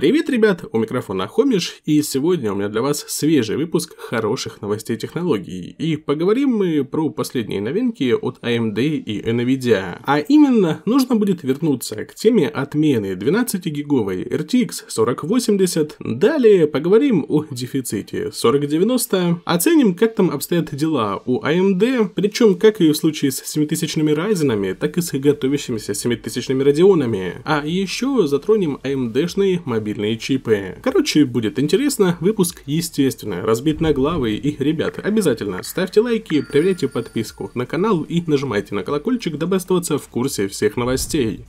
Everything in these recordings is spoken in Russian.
Привет, ребят! У микрофона Хомиш, и сегодня у меня для вас свежий выпуск хороших новостей технологий. И поговорим мы про последние новинки от AMD и NVIDIA. А именно, нужно будет вернуться к теме отмены 12-гиговой RTX 4080. Далее поговорим о дефиците 4090. Оценим, как там обстоят дела у AMD, причем как и в случае с 7000-ми Ryzen, так и с готовящимися 7000-ми Radeon. А еще затронем AMD-шные мобильные мобильные чипы. Короче, будет интересно, выпуск, естественно, разбит на главы, и, ребят, обязательно ставьте лайки, проверяйте подписку на канал и нажимайте на колокольчик, дабы оставаться в курсе всех новостей.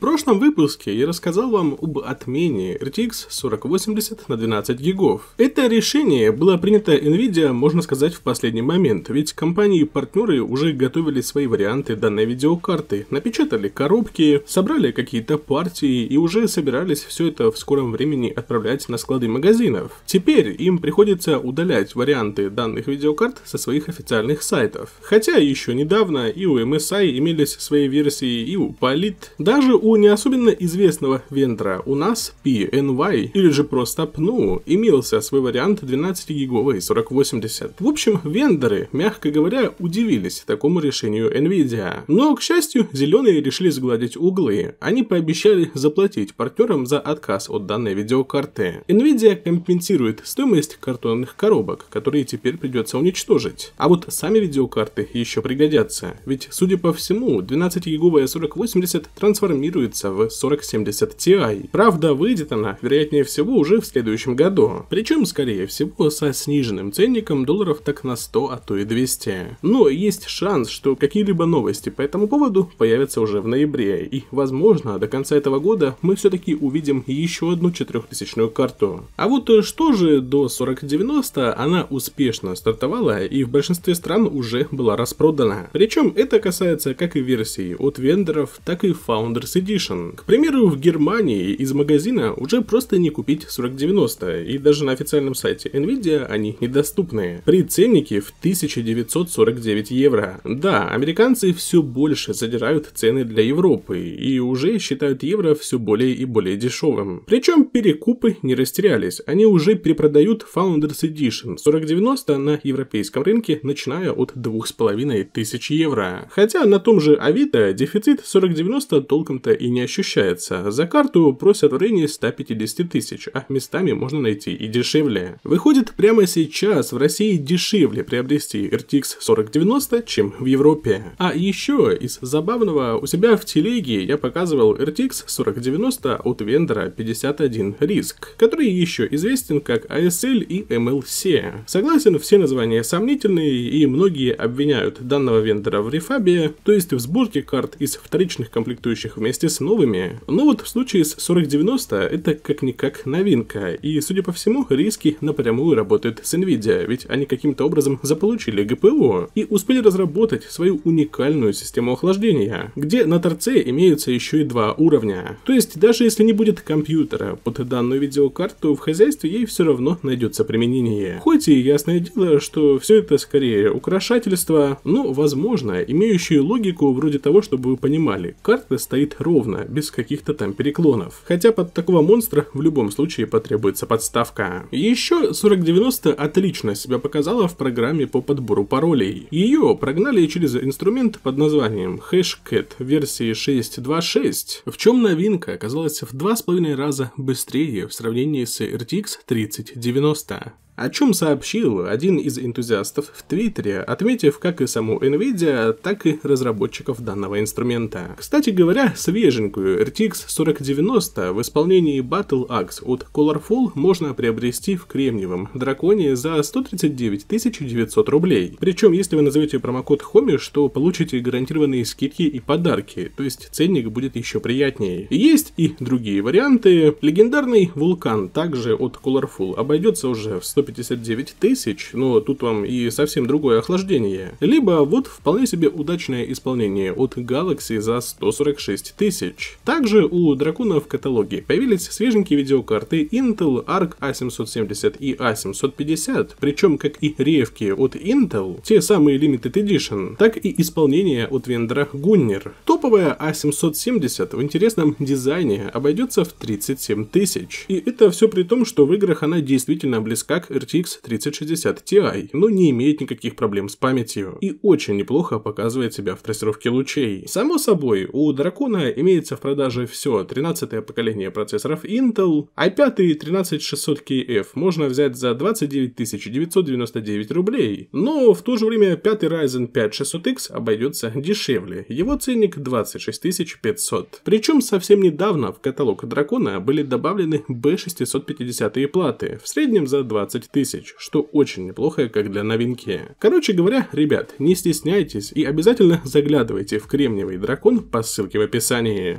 прошлом выпуске я рассказал вам об отмене RTX 4080 на 12 гигов. Это решение было принято Nvidia, можно сказать, в последний момент, ведь компании-партнеры уже готовили свои варианты данной видеокарты, напечатали коробки, собрали какие-то партии и уже собирались все это в скором времени отправлять на склады магазинов. Теперь им приходится удалять варианты данных видеокарт со своих официальных сайтов. Хотя еще недавно и у MSI имелись свои версии, и у Polit, даже у у не особенно известного вендора у нас PNY, или же просто PNU, имелся свой вариант 12-гиговой 4080. В общем, вендоры, мягко говоря, удивились такому решению Nvidia. Но, к счастью, зеленые решили сгладить углы. Они пообещали заплатить партнерам за отказ от данной видеокарты. Nvidia компенсирует стоимость картонных коробок, которые теперь придется уничтожить. А вот сами видеокарты еще пригодятся. Ведь, судя по всему, 12-гиговая 4080 трансформирует планируется в 4070 Ti. Правда, выйдет она, вероятнее всего, уже в следующем году. Причем, скорее всего, со сниженным ценником долларов так на 100, а то и 200. Но есть шанс, что какие-либо новости по этому поводу появятся уже в ноябре, и, возможно, до конца этого года мы все-таки увидим еще одну 4000 карту. А вот что же до 4090 она успешно стартовала и в большинстве стран уже была распродана. Причем это касается как и версии от вендоров, так и Founders Edition Edition. К примеру, в Германии из магазина уже просто не купить 4090, и даже на официальном сайте Nvidia они недоступны. При ценнике в 1949 евро. Да, американцы все больше задирают цены для Европы, и уже считают евро все более и более дешевым. Причем перекупы не растерялись, они уже перепродают Founders Edition 4090 на европейском рынке, начиная от 2500 евро. Хотя на том же Авито дефицит 4090 толком-то и не ощущается. За карту просят в районе 150 тысяч, а местами можно найти и дешевле. Выходит, прямо сейчас в России дешевле приобрести RTX 4090, чем в Европе. А еще из забавного, у себя в телеге я показывал RTX 4090 от вендора 51 Risk, который еще известен как ASL а и MLC. Согласен, все названия сомнительные и многие обвиняют данного вендора в рефабе, то есть в сборке карт из вторичных комплектующих вместе с новыми, но вот в случае с 4090 это как-никак новинка, и, судя по всему, риски напрямую работают с NVIDIA, ведь они каким-то образом заполучили ГПУ и успели разработать свою уникальную систему охлаждения, где на торце имеются еще и два уровня. То есть, даже если не будет компьютера под данную видеокарту, в хозяйстве ей все равно найдется применение. Хоть и ясное дело, что все это скорее украшательство, но, возможно, имеющие логику вроде того, чтобы вы понимали, карта стоит ровно ровно, без каких-то там переклонов. Хотя под такого монстра в любом случае потребуется подставка. Еще 4090 отлично себя показала в программе по подбору паролей. Ее прогнали через инструмент под названием Hashcat версии 6.2.6, в чем новинка оказалась в 2,5 раза быстрее в сравнении с RTX 3090 о чем сообщил один из энтузиастов в Твиттере, отметив как и саму NVIDIA, так и разработчиков данного инструмента. Кстати говоря, свеженькую RTX 4090 в исполнении Battle Axe от Colorful можно приобрести в кремниевом драконе за 139 900 рублей. Причем, если вы назовете промокод Хомиш, то получите гарантированные скидки и подарки, то есть ценник будет еще приятнее. Есть и другие варианты. Легендарный вулкан также от Colorful обойдется уже в 150 159 тысяч, но ну, тут вам и совсем другое охлаждение. Либо вот вполне себе удачное исполнение от Galaxy за 146 тысяч. Также у Дракона в каталоге появились свеженькие видеокарты Intel Arc A770 а и A750, а причем как и ревки от Intel, те самые Limited Edition, так и исполнение от вендора Gunner. Топовая A770 а в интересном дизайне обойдется в 37 тысяч. И это все при том, что в играх она действительно близка к RTX 3060 Ti, но ну, не имеет никаких проблем с памятью и очень неплохо показывает себя в трассировке лучей. Само собой, у Дракона имеется в продаже все 13 поколение процессоров Intel, а 5 13600KF можно взять за 29 999 рублей, но в то же время 5 Ryzen 5 600X обойдется дешевле, его ценник 26 500. Причем совсем недавно в каталог Дракона были добавлены B650 платы, в среднем за 20 тысяч, что очень неплохо, как для новинки. Короче говоря, ребят, не стесняйтесь и обязательно заглядывайте в Кремниевый дракон по ссылке в описании.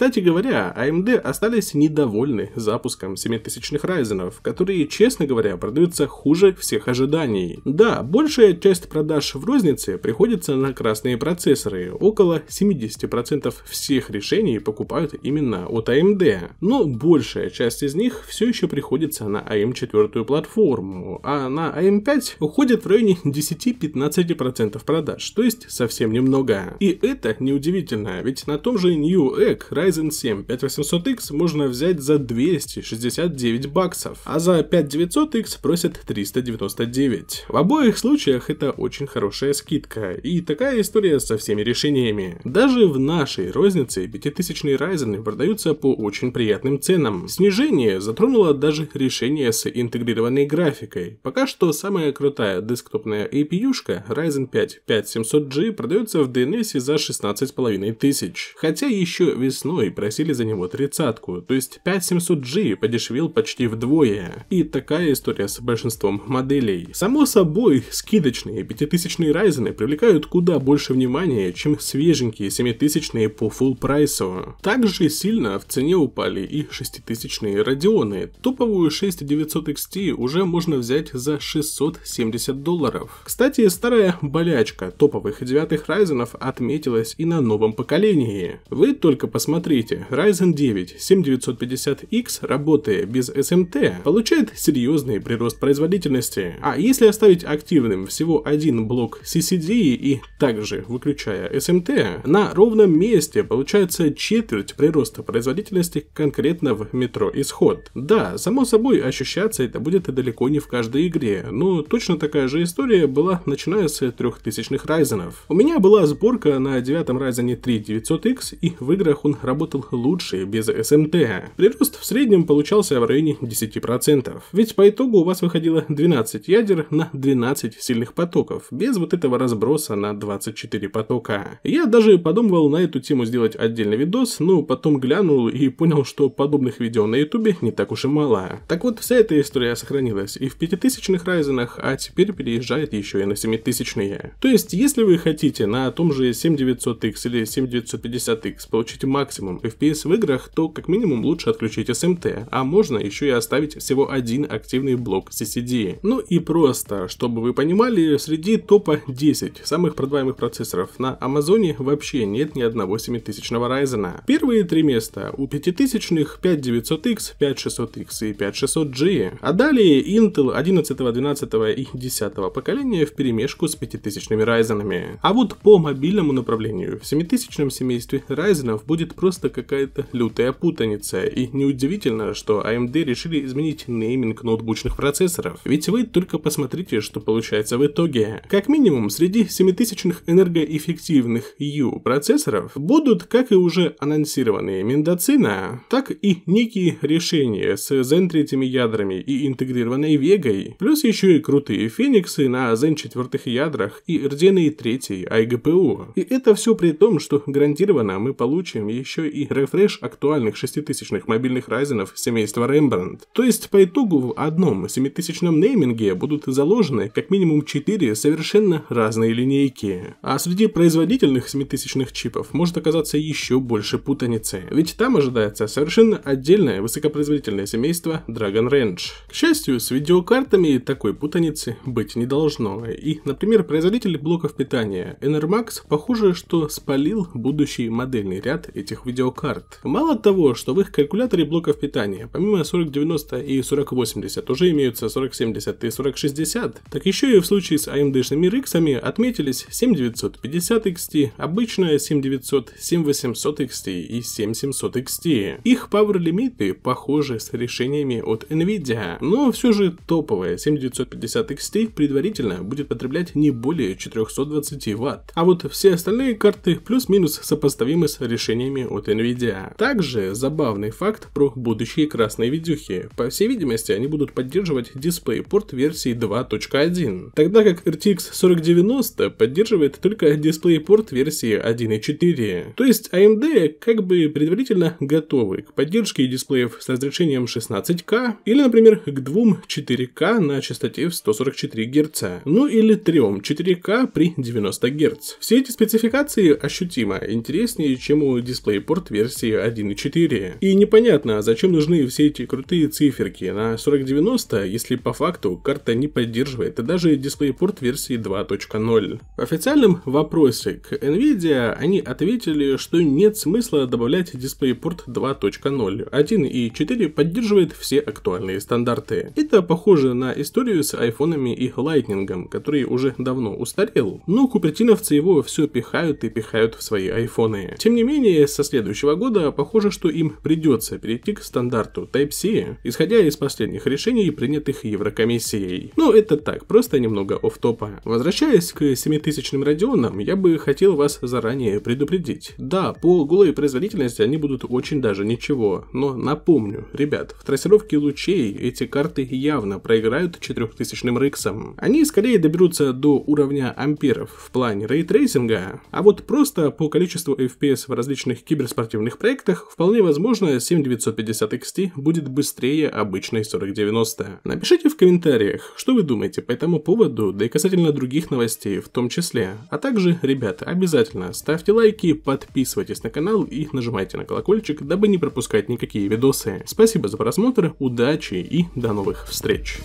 Кстати говоря, AMD а остались недовольны запуском 7000-х Ryzen, которые, честно говоря, продаются хуже всех ожиданий. Да, большая часть продаж в рознице приходится на красные процессоры, около 70% всех решений покупают именно от AMD, а но большая часть из них все еще приходится на AM4 а платформу, а на AM5 уходит в районе 10-15% продаж, то есть совсем немного. И это неудивительно, ведь на том же New Egg Ryzen Ryzen 7 5800X можно взять за 269 баксов, а за 5900X просят 399. В обоих случаях это очень хорошая скидка, и такая история со всеми решениями. Даже в нашей рознице 5000 Ryzen продаются по очень приятным ценам. Снижение затронуло даже решение с интегрированной графикой. Пока что самая крутая десктопная APU-шка Ryzen 5 5700G продается в DNS за 16,5 тысяч, Хотя еще весной было и просили за него тридцатку, то есть 5700G подешевел почти вдвое. И такая история с большинством моделей. Само собой, скидочные 5000-е Ryzen привлекают куда больше внимания, чем свеженькие 7000-е по full прайсу. Также сильно в цене упали и 6000-е Radeon. Топовую 6900 XT уже можно взять за 670 долларов. Кстати, старая болячка топовых девятых Ryzen отметилась и на новом поколении. Вы только посмотрите Смотрите, Ryzen 9 7950X, работая без SMT, получает серьезный прирост производительности. А если оставить активным всего один блок CCD и также выключая SMT, на ровном месте получается четверть прироста производительности конкретно в метро исход. Да, само собой ощущаться это будет и далеко не в каждой игре, но точно такая же история была начиная с 3000-х Ryzen. У меня была сборка на 9 Ryzen 3 900X и в играх он работал работал лучше без СМТ. Прирост в среднем получался в районе 10%, ведь по итогу у вас выходило 12 ядер на 12 сильных потоков, без вот этого разброса на 24 потока. Я даже подумывал на эту тему сделать отдельный видос, но потом глянул и понял, что подобных видео на ютубе не так уж и мало. Так вот, вся эта история сохранилась и в 5000-х райзенах, а теперь переезжает еще и на 7000-е. То есть, если вы хотите на том же 7900X или 7950X получить максимум максимум FPS в играх, то как минимум лучше отключить SMT, а можно еще и оставить всего один активный блок CCD. Ну и просто, чтобы вы понимали, среди топа 10 самых продаваемых процессоров на Амазоне вообще нет ни одного 7000 Ryzen. Первые три места у 5000 5900X, 5600X и 5600G, а далее Intel 11, 12 и 10 поколения в перемешку с 5000 Ryzen. А вот по мобильному направлению в 7000 семействе Ryzen будет просто просто какая-то лютая путаница, и неудивительно, что AMD а решили изменить нейминг ноутбучных процессоров, ведь вы только посмотрите, что получается в итоге. Как минимум, среди 7000 энергоэффективных U процессоров будут, как и уже анонсированные Мендоцина, так и некие решения с Zen 3 ядрами и интегрированной Вегой, плюс еще и крутые Фениксы на Zen 4 ядрах и RDNA 3 IGPU. И это все при том, что гарантированно мы получим еще еще и рефреш актуальных шеститысячных мобильных райзенов семейства Rembrandt. То есть по итогу в одном семитысячном нейминге будут заложены как минимум 4 совершенно разные линейки. А среди производительных семитысячных чипов может оказаться еще больше путаницы, ведь там ожидается совершенно отдельное высокопроизводительное семейство Dragon Range. К счастью, с видеокартами такой путаницы быть не должно, и, например, производитель блоков питания NRMAX похоже, что спалил будущий модельный ряд этих видеокарт. Мало того, что в их калькуляторе блоков питания, помимо 4090 и 4080, уже имеются 4070 и 4060, так еще и в случае с AMD-шными эм RX отметились 7950 XT, обычная 7900, 7800 XT и 7700 XT. Их power лимиты похожи с решениями от Nvidia, но все же топовая 7950 XT предварительно будет потреблять не более 420 Вт, а вот все остальные карты плюс-минус сопоставимы с решениями от от NVIDIA. А. Также забавный факт про будущие красные видюхи. По всей видимости, они будут поддерживать DisplayPort версии 2.1, тогда как RTX 4090 поддерживает только DisplayPort версии 1.4. То есть AMD как бы предварительно готовы к поддержке дисплеев с разрешением 16К или, например, к двум 4К на частоте в 144 Гц, ну или трем 4К при 90 Гц. Все эти спецификации ощутимо интереснее, чем у DisplayPort порт версии 1.4. И непонятно, а зачем нужны все эти крутые циферки на 4090, если по факту карта не поддерживает и даже дисплей порт версии 2.0. В официальном вопросе к Nvidia они ответили, что нет смысла добавлять дисплей порт 2.0. 1.4 поддерживает все актуальные стандарты. Это похоже на историю с айфонами и Lightning, который уже давно устарел, но купертиновцы его все пихают и пихают в свои айфоны. Тем не менее, со следующим следующего года, похоже, что им придется перейти к стандарту Type-C, исходя из последних решений, принятых Еврокомиссией. Но ну, это так, просто немного оф топа Возвращаясь к 7000-м Radeon, я бы хотел вас заранее предупредить. Да, по голой производительности они будут очень даже ничего, но напомню, ребят, в трассировке лучей эти карты явно проиграют 4000-м Они скорее доберутся до уровня амперов в плане рейтрейсинга, а вот просто по количеству FPS в различных кибер спортивных проектах, вполне возможно 7950 XT будет быстрее обычной 4090. Напишите в комментариях, что вы думаете по этому поводу, да и касательно других новостей в том числе. А также, ребята, обязательно ставьте лайки, подписывайтесь на канал и нажимайте на колокольчик, дабы не пропускать никакие видосы. Спасибо за просмотр, удачи и до новых встреч!